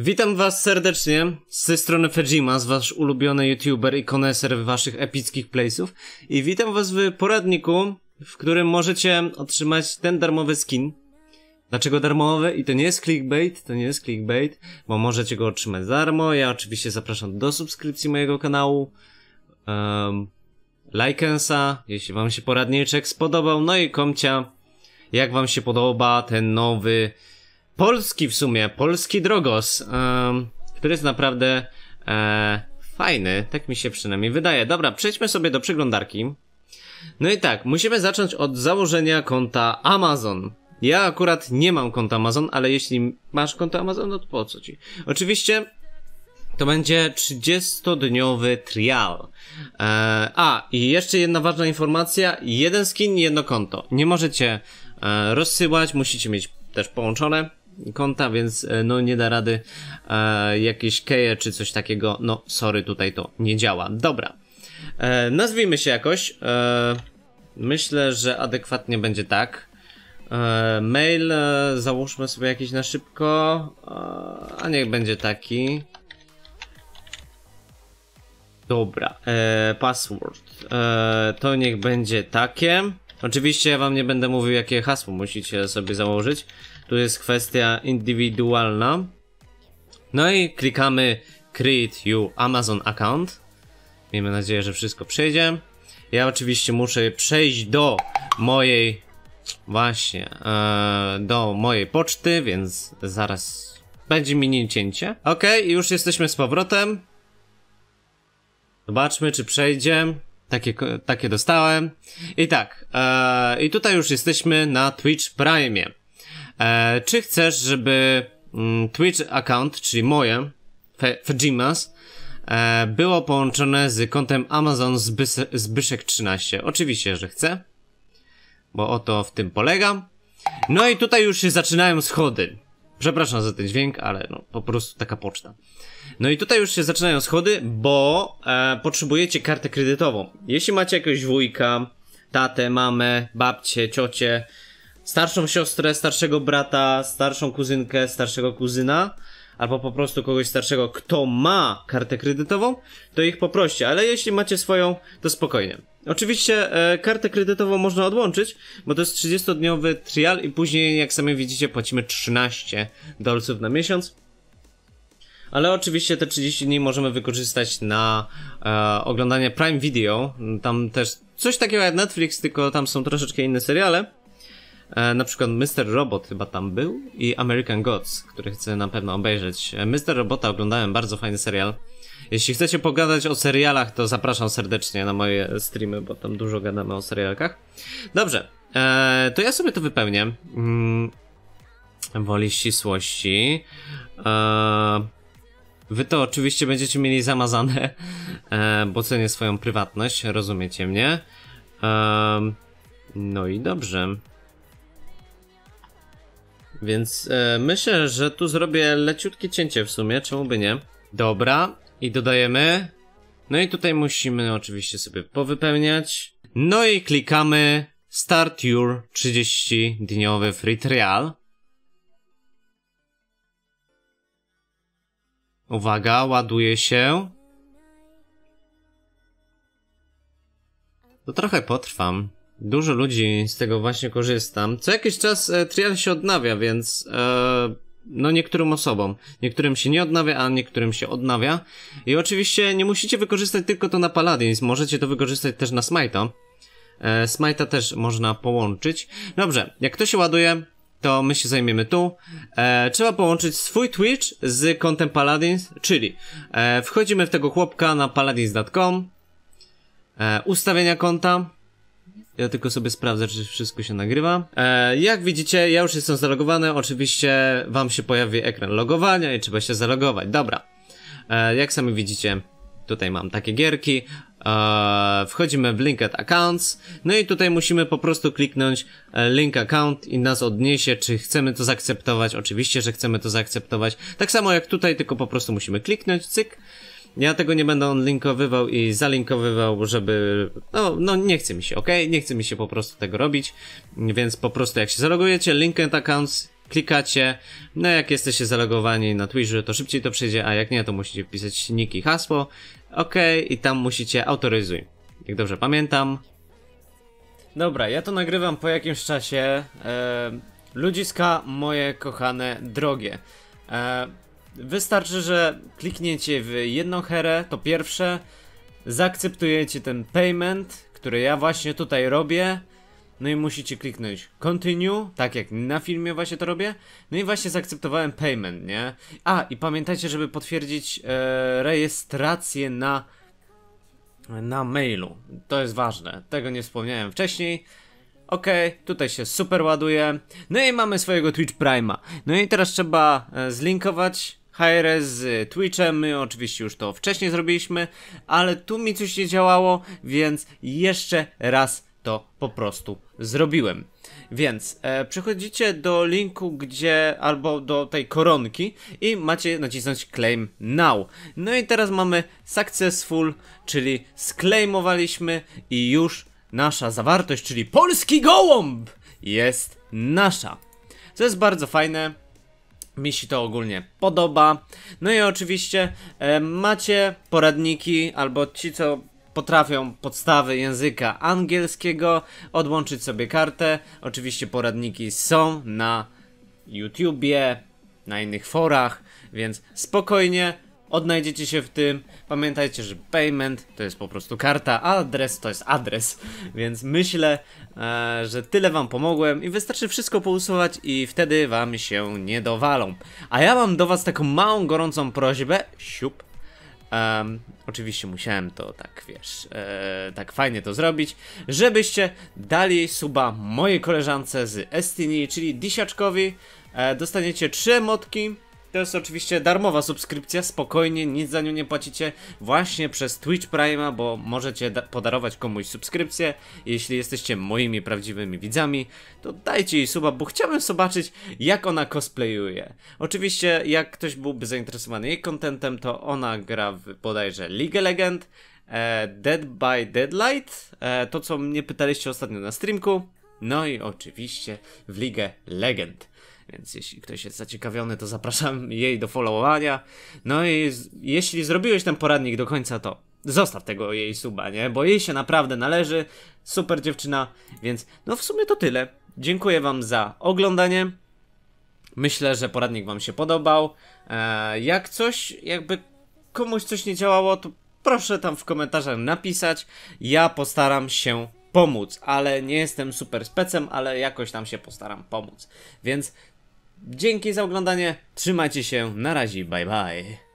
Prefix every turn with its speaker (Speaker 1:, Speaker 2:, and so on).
Speaker 1: Witam was serdecznie, z tej strony Fejima, z wasz ulubiony youtuber i koneser waszych epickich playsów i witam was w poradniku, w którym możecie otrzymać ten darmowy skin. Dlaczego darmowy? I to nie jest clickbait, to nie jest clickbait, bo możecie go otrzymać darmo, ja oczywiście zapraszam do subskrypcji mojego kanału, um, lajkensa, jeśli wam się poradniczek spodobał, no i komcia, jak wam się podoba ten nowy polski w sumie, polski Drogos, um, który jest naprawdę e, fajny, tak mi się przynajmniej wydaje. Dobra, przejdźmy sobie do przeglądarki. No i tak, musimy zacząć od założenia konta Amazon. Ja akurat nie mam konta Amazon, ale jeśli masz konto Amazon, to po co ci? Oczywiście to będzie 30-dniowy trial. Eee, a, i jeszcze jedna ważna informacja. Jeden skin, jedno konto. Nie możecie e, rozsyłać, musicie mieć też połączone konta, więc e, no nie da rady e, jakieś keje czy coś takiego. No sorry, tutaj to nie działa. Dobra, e, nazwijmy się jakoś. E, myślę, że adekwatnie będzie tak. E, mail e, załóżmy sobie jakiś na szybko, e, a niech będzie taki. Dobra, e, password. E, to niech będzie takie. Oczywiście ja wam nie będę mówił, jakie hasło musicie sobie założyć. Tu jest kwestia indywidualna. No i klikamy Create You Amazon Account. Miejmy nadzieję, że wszystko przejdzie. Ja oczywiście muszę przejść do mojej właśnie e, do mojej poczty, więc zaraz będzie minie cięcie. Ok, już jesteśmy z powrotem. Zobaczmy, czy przejdzie. Takie, takie dostałem. I tak, e, i tutaj już jesteśmy na Twitch Prime. E, czy chcesz, żeby mm, Twitch account, czyli moje, Fajimas, e, było połączone z kontem Amazon Zbyszek13? Oczywiście, że chcę, bo o to w tym polega. No i tutaj już się zaczynają schody. Przepraszam za ten dźwięk, ale no, po prostu taka poczta. No i tutaj już się zaczynają schody, bo e, potrzebujecie kartę kredytową. Jeśli macie jakiegoś wujka, tatę, mamę, babcię, ciocię, starszą siostrę, starszego brata, starszą kuzynkę, starszego kuzyna, albo po prostu kogoś starszego, kto ma kartę kredytową, to ich poproście, ale jeśli macie swoją, to spokojnie. Oczywiście e, kartę kredytową można odłączyć, bo to jest 30-dniowy trial i później, jak sami widzicie, płacimy 13 dolców na miesiąc. Ale oczywiście te 30 dni możemy wykorzystać na e, oglądanie Prime Video. Tam też coś takiego jak Netflix, tylko tam są troszeczkę inne seriale. E, na przykład Mr. Robot chyba tam był i American Gods, który chcę na pewno obejrzeć. E, Mr. Robota oglądałem, bardzo fajny serial. Jeśli chcecie pogadać o serialach, to zapraszam serdecznie na moje streamy, bo tam dużo gadamy o serialkach. Dobrze, e, to ja sobie to wypełnię. Mm, woli ścisłości. wy to oczywiście będziecie mieli zamazane, bo cenię swoją prywatność, rozumiecie mnie. no i dobrze. Więc e, myślę, że tu zrobię leciutkie cięcie w sumie, czemu by nie. Dobra, i dodajemy. No i tutaj musimy oczywiście sobie powypełniać. No i klikamy Start Your 30-dniowy free trial. Uwaga, ładuje się. To trochę potrwam. Dużo ludzi z tego właśnie korzystam. Co jakiś czas e, trial się odnawia, więc e, no niektórym osobom. Niektórym się nie odnawia, a niektórym się odnawia. I oczywiście nie musicie wykorzystać tylko to na Paladins, możecie to wykorzystać też na Smite'a. E, Smite'a też można połączyć. Dobrze, jak to się ładuje, to my się zajmiemy tu. E, trzeba połączyć swój Twitch z kontem Paladins, czyli e, wchodzimy w tego chłopka na paladins.com, e, ustawienia konta, ja tylko sobie sprawdzę, czy wszystko się nagrywa. E, jak widzicie, ja już jestem zalogowany. Oczywiście wam się pojawi ekran logowania i trzeba się zalogować. Dobra. E, jak sami widzicie, tutaj mam takie gierki. E, wchodzimy w Linked Accounts. No i tutaj musimy po prostu kliknąć e, Link Account i nas odniesie, czy chcemy to zaakceptować. Oczywiście, że chcemy to zaakceptować. Tak samo jak tutaj, tylko po prostu musimy kliknąć, cyk. Ja tego nie będę on linkowywał i zalinkowywał, żeby. No, no nie chce mi się, ok? Nie chce mi się po prostu tego robić. Więc po prostu jak się zalogujecie, linked accounts, klikacie. No jak jesteście zalogowani na Twitchu, to szybciej to przyjdzie, a jak nie, to musicie wpisać nick i hasło. Ok, i tam musicie autoryzuj. Jak dobrze pamiętam. Dobra, ja to nagrywam po jakimś czasie. E, ludziska moje kochane drogie. E, Wystarczy, że klikniecie w jedną herę, to pierwsze, zaakceptujecie ten payment, który ja właśnie tutaj robię, no i musicie kliknąć continue, tak jak na filmie właśnie to robię. No i właśnie zaakceptowałem payment, nie? A, i pamiętajcie, żeby potwierdzić e, rejestrację na, na mailu. To jest ważne, tego nie wspomniałem wcześniej. OK, tutaj się super ładuje. No i mamy swojego Twitch Prima. No i teraz trzeba e, zlinkować HRS z Twitchem, my oczywiście już to wcześniej zrobiliśmy, ale tu mi coś nie działało, więc jeszcze raz to po prostu zrobiłem. Więc e, przechodzicie do linku, gdzie albo do tej koronki i macie nacisnąć claim now. No i teraz mamy successful, czyli sklejmowaliśmy i już nasza zawartość, czyli polski gołąb jest nasza. Co jest bardzo fajne, mi się to ogólnie podoba. No i oczywiście e, macie poradniki albo ci, co potrafią podstawy języka angielskiego, odłączyć sobie kartę. Oczywiście poradniki są na YouTubie, na innych forach, więc spokojnie Odnajdziecie się w tym. Pamiętajcie, że payment to jest po prostu karta, a adres to jest adres. Więc myślę, e, że tyle wam pomogłem i wystarczy wszystko pousuwać i wtedy wam się nie dowalą. A ja mam do was taką małą, gorącą prośbę. Siup. Um, oczywiście musiałem to tak, wiesz, e, tak fajnie to zrobić, żebyście dali suba mojej koleżance z Estini, czyli Disiaczkowi. E, dostaniecie trzy motki. To jest oczywiście darmowa subskrypcja, spokojnie, nic za nią nie płacicie właśnie przez Twitch Prime, bo możecie podarować komuś subskrypcję. Jeśli jesteście moimi prawdziwymi widzami, to dajcie jej suba, bo chciałbym zobaczyć jak ona cosplayuje. Oczywiście jak ktoś byłby zainteresowany jej kontentem, to ona gra w bodajże League Legend, e, Dead by Deadlight, e, to co mnie pytaliście ostatnio na streamku, no i oczywiście w League of Legend. Więc jeśli ktoś jest zaciekawiony, to zapraszam jej do followowania. No i jeśli zrobiłeś ten poradnik do końca, to zostaw tego jej suba, nie? Bo jej się naprawdę należy. Super dziewczyna. Więc no w sumie to tyle. Dziękuję wam za oglądanie. Myślę, że poradnik wam się podobał. E, jak coś, jakby komuś coś nie działało, to proszę tam w komentarzach napisać. Ja postaram się pomóc, ale nie jestem super specem, ale jakoś tam się postaram pomóc. Więc Dzięki za oglądanie, trzymajcie się, na razie, bye bye.